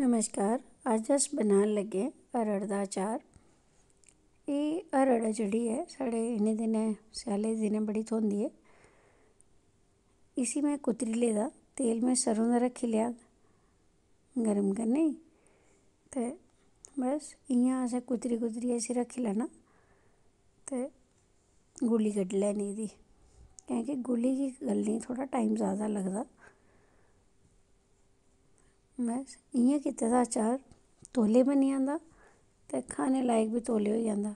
नमस्कार आज अस बना लगे अरड़ का अचार ये अरड़ जड़ी है साढ़े इन्हें दिन स्याले दिन बड़ी थोड़ी है इसी में कुतरी लेदा तेल में सरों का रखी लिया गर्म करने ते बस इं असें कुतरी कुतरियै इसी रखी लैना ते गुली कड्ढी लैनी एह्दी कि गुली की गलने थोड़ा टाइम ज्यादा लगदा ਮੈਂ ਇਹਨਾਂ ਕਿਤੇ ਦਾ ਚਾਹ ਤੋਲੇ ਬਣੀ ਦਾ ਤੇ ਖਾਣੇ ਲਾਇਕ ਵੀ ਤੋਲੇ ਹੋ ਜਾਂਦਾ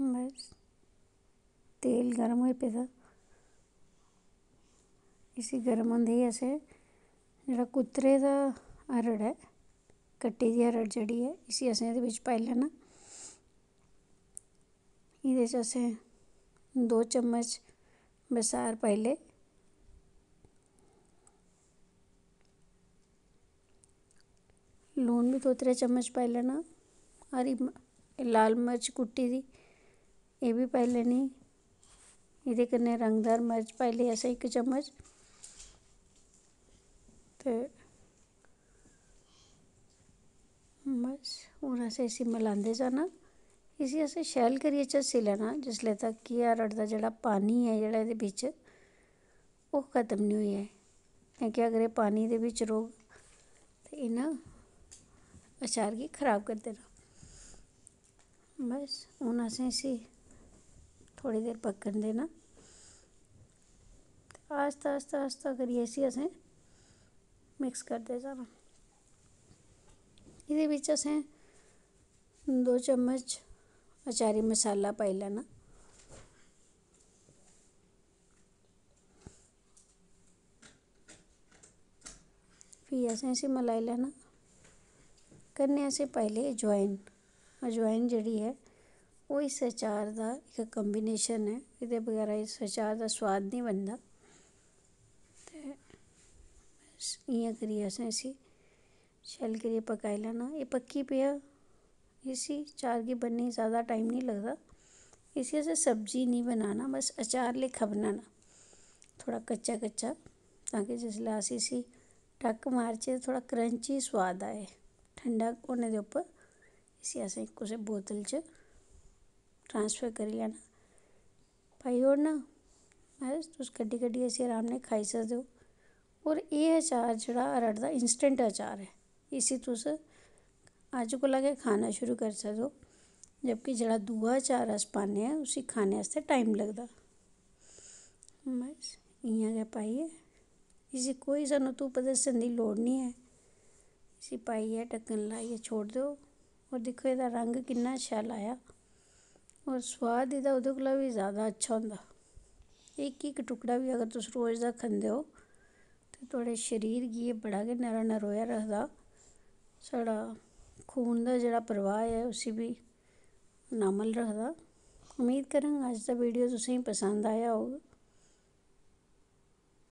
ਮੈਂ ਤੇਲ ਗਰਮ ਹੋਏ ਪਿਆ ਇਸੇ ਗਰਮ ਹੁੰਦੇ ਹੀ ਅਸੇ ਜਿਹੜਾ ਕੁੱਤਰੇ ਦਾ ਅਰੜ ਹੈ ਕੱਟੀ ਦੀ ਅਰੜ ਜਿਹੜੀ ਹੈ ਇਸੇ ਅਸੀਂ ਦੇ ਵਿੱਚ ਪਾ ਲੈਣਾ इधे जैसे दो चम्मच बसार पहले लून भी दो त्रे चम्मच पाई लेना और लाल मिर्च कुट्टी दी ये भी पाई लेनी ये कने रंगदार मिर्च पाई ली ऐसे एक चम्मच तो बस हूँ असें इसी मिलाते जाना इसी अस शैल करियै झस्सी लेना जिसले तक कि हरड़ का जोड़ा पानी है जोड़ा ये बिच ओह् खतम निं होई जाए क्योंकि अगर ये पानी के बिच्च रोग तो इ'न्नै अचार की खराब कर देना बस हूँ असें इसी थोड़ी देर पकन देना आस्ता आस्ता आस्ता करिए इसी असें मिक्स करते जाना ये असें दो चम्मच अचारी मसाला पाई पाहिला ना फियासे मलाइला ना कन्या से पहले अजवाइन अजवाइन जड़ी है वो इस अचार का एक कंबीनेशन है ये बगैर इस अचार का स्वाद नहीं बनता इं करिए असें इसी शैल करिए पकाई लैना ये पक्की पिया इसी अचार के बनने ज़्यादा टाइम नहीं लगता इसी से सब्ज़ी नहीं बनाना बस अचार लेखा बनाना थोड़ा कच्चा कच्चा ताकि जिसले अस इसी टक मारचे थोड़ा क्रंची स्वाद आए ठंडा होने के उपर इसी असें कुछ बोतल च ट्रांसफर करी लैना पाई ओड़ना बस तुस कड्ढी कड्ढियै इसी आराम ने खाई सकते हो और ये अचार जोड़ा अरहर इंस्टेंट अचार है इसी तुस आज को लगे खाना शुरू कर सको जबकि जरा दूआ चारा अस पाने हैं उसी खाने आस्तै टाइम लगदा बस इ'यां गै पाइयै इसी कोई सानूं धुप्प दस्सन दी लोड़ निं ऐ इसी पाइयै ढक्कन लाइयै छोड़ दो होर दिक्खो एह्दा रंग किन्ना शैल आया होर सोआद एह्दा ओह्दे कोला बी जादा अच्छा होंदा इक इक टुकड़ा बी अगर तुस रोज दा खंदे ओ ते थुआढ़े शरीर गी एह् बड़ा गै नरो नरोआ रखदा साढ़ा खून का जेह्ड़ा प्रवाह् है उसी बी नार्मल रखदा उम्मीद करङ अज्ज दा वीडियो तुसेंगी पसंद आया होगा